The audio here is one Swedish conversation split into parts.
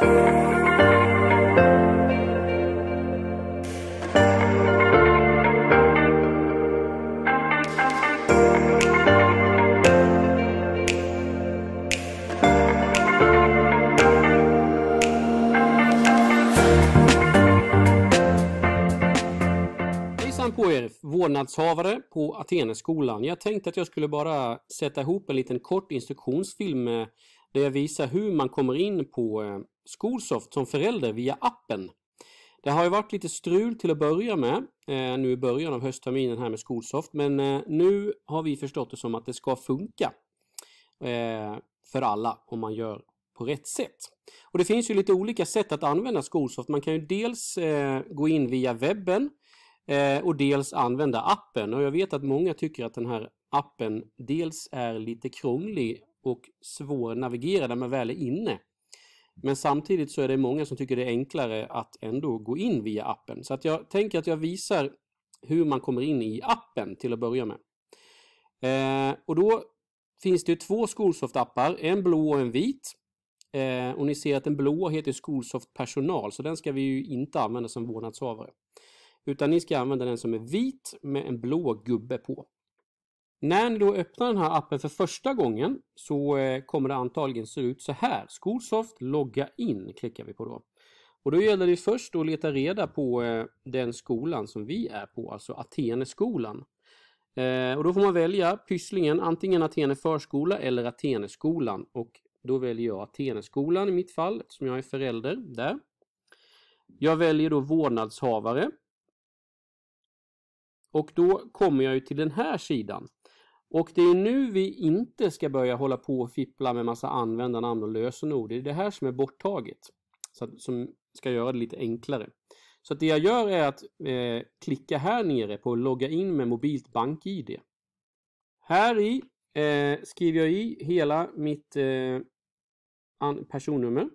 på er, vårdnadshavare på Ateneskolan. Jag tänkte att jag skulle bara sätta ihop en liten kort instruktionsfilm eh, där jag visar hur man kommer in på eh, Skolsoft som förälder via appen. Det har ju varit lite strul till att börja med eh, nu i början av höstterminen här med Skolsoft men eh, nu har vi förstått det som att det ska funka eh, för alla om man gör på rätt sätt. Och Det finns ju lite olika sätt att använda Skolsoft. Man kan ju dels gå in via webben och dels använda appen. Och Jag vet att många tycker att den här appen dels är lite krånglig och svår att navigera när man väl är inne. Men samtidigt så är det många som tycker det är enklare att ändå gå in via appen. Så att jag tänker att jag visar hur man kommer in i appen till att börja med. Eh, och då finns det två Schoolsoft-appar, en blå och en vit. Eh, och ni ser att den blå heter Schoolsoft Personal, så den ska vi ju inte använda som vårdnadshavare. Utan ni ska använda den som är vit med en blå gubbe på. När ni då öppnar den här appen för första gången så eh, kommer det antagligen se ut så här. Skolsoft logga in klickar vi på då. Och då gäller det först att leta reda på eh, den skolan som vi är på, alltså Ateneskolan. Eh, och då får man välja pysslingen, antingen Atene förskola eller Ateneskolan. Och då väljer jag Ateneskolan i mitt fall, som jag är förälder där. Jag väljer då vårdnadshavare. Och då kommer jag ju till den här sidan. Och det är nu vi inte ska börja hålla på och fippla med massa användarnamn och lösenord. Det är det här som är borttaget. Så att, som ska göra det lite enklare. Så det jag gör är att eh, klicka här nere på logga in med mobilt bank-id. Här i eh, skriver jag i hela mitt eh, personnummer.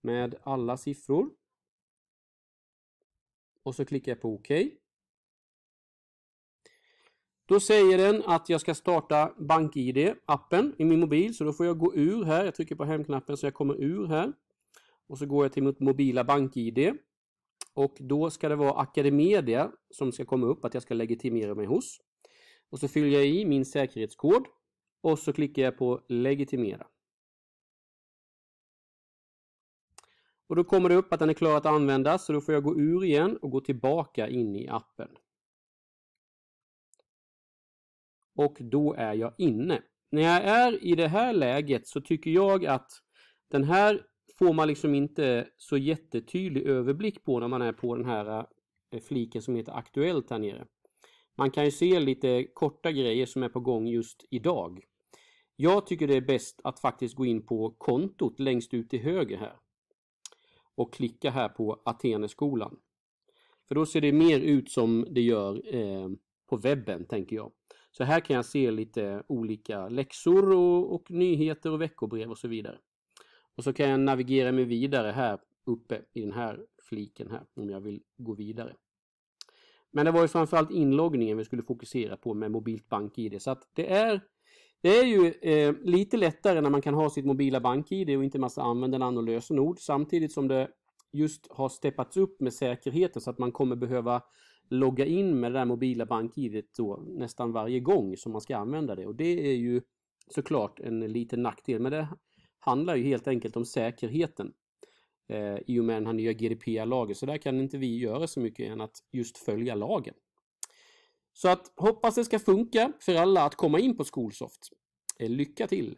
Med alla siffror. Och så klickar jag på OK. Då säger den att jag ska starta BankID appen i min mobil. Så då får jag gå ur här. Jag trycker på hemknappen så jag kommer ur här. Och så går jag till mitt mobila BankID. Och då ska det vara Academedia som ska komma upp att jag ska legitimera mig hos. Och så fyller jag i min säkerhetskod. Och så klickar jag på legitimera. Och då kommer det upp att den är klar att användas så då får jag gå ur igen och gå tillbaka in i appen. och då är jag inne. När jag är i det här läget så tycker jag att den här får man liksom inte så jättetydlig överblick på när man är på den här eh, fliken som heter Aktuellt här nere. Man kan ju se lite korta grejer som är på gång just idag. Jag tycker det är bäst att faktiskt gå in på kontot längst ut till höger här och klicka här på Ateneskolan. För då ser det mer ut som det gör eh, på webben tänker jag. Så här kan jag se lite olika läxor och, och nyheter och veckobrev och så vidare. Och så kan jag navigera mig vidare här uppe i den här fliken här om jag vill gå vidare. Men det var ju framförallt inloggningen vi skulle fokusera på med Mobilt BankID. Så att det är, det är ju eh, lite lättare när man kan ha sitt mobila BankID och inte massa användarnamn och lösenord. Samtidigt som det just har steppats upp med säkerheten så att man kommer behöva logga in med det där mobila BankID då nästan varje gång som man ska använda det. Och det är ju såklart en liten nackdel, men det handlar ju helt enkelt om säkerheten eh, i och med den här nya GDPR-lagen. Så där kan inte vi göra så mycket än att just följa lagen. Så att hoppas det ska funka för alla att komma in på Skolsoft. Eh, lycka till!